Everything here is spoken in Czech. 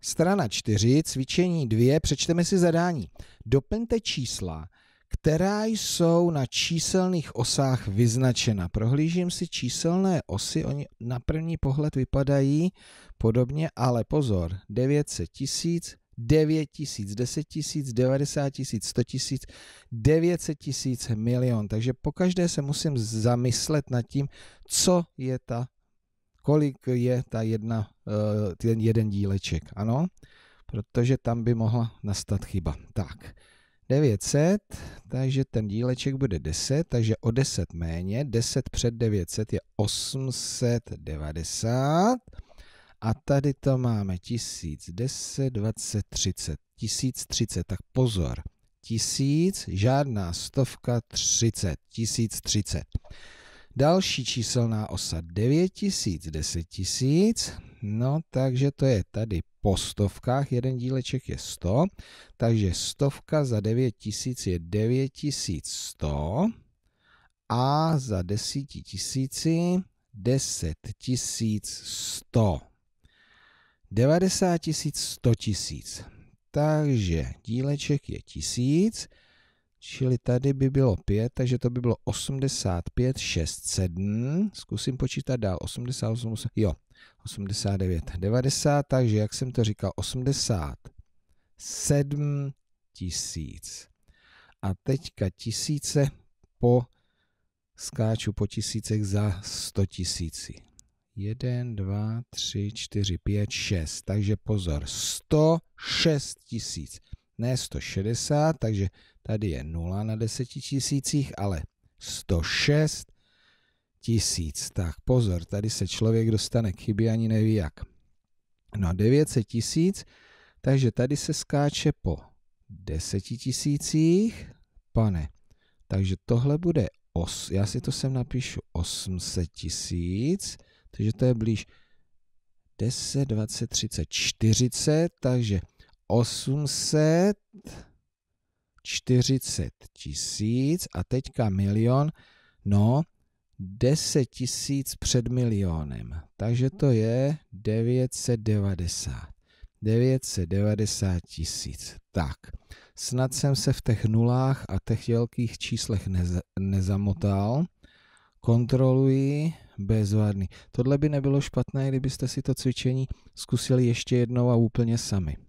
Strana 4, cvičení 2, přečteme si zadání. Doplňte čísla, která jsou na číselných osách vyznačena. Prohlížím si číselné osy, oni na první pohled vypadají podobně, ale pozor, 900 tisíc, 9 tisíc, 10 tisíc, 90 tisíc, 100 tisíc, 900 tisíc, milion. Takže pokaždé se musím zamyslet nad tím, co je ta kolik je ta jedna, eh, ten jeden díleček, ano? Protože tam by mohla nastat chyba. Tak, 900, takže ten díleček bude 10, takže o 10 méně, 10 před 900 je 890 a tady to máme 1000, 10, 20, 30, 1030, tak pozor, 1000, žádná stovka, 30, 1030. Další číselná osa 9000, 10 000. No, takže to je tady po stovkách, jeden díleček je 100, takže stovka za 9000 je 9100 a za 10 000 10 100. 90 tisíc 100 000. Takže díleček je 1000. Čili tady by bylo 5, takže to by bylo 85, 6, 7. Zkusím počítat dál. 88, 8, jo, 89, 90, takže jak jsem to říkal, 87 tisíc. A teďka tisíce po, skáču po tisícech za 100 tisíci. 1, 2, 3, 4, 5, 6. Takže pozor, 106 tisíc. Ne 160, takže Tady je 0 na 10 tisících, ale 106 tisíc. Tak pozor, tady se člověk dostane k chybě, ani neví jak. No 900 tisíc, takže tady se skáče po 10 tisících, pane. Takže tohle bude, os, já si to sem napíšu 800 tisíc, takže to je blíž 10, 20, 30, 40, takže 800 40 tisíc a teďka milion, no 10 tisíc před milionem, takže to je 990. 990 tisíc. Tak, snad jsem se v těch nulách a těch velkých číslech nez, nezamotal. Kontroluji, bezvadný. Tohle by nebylo špatné, kdybyste si to cvičení zkusili ještě jednou a úplně sami.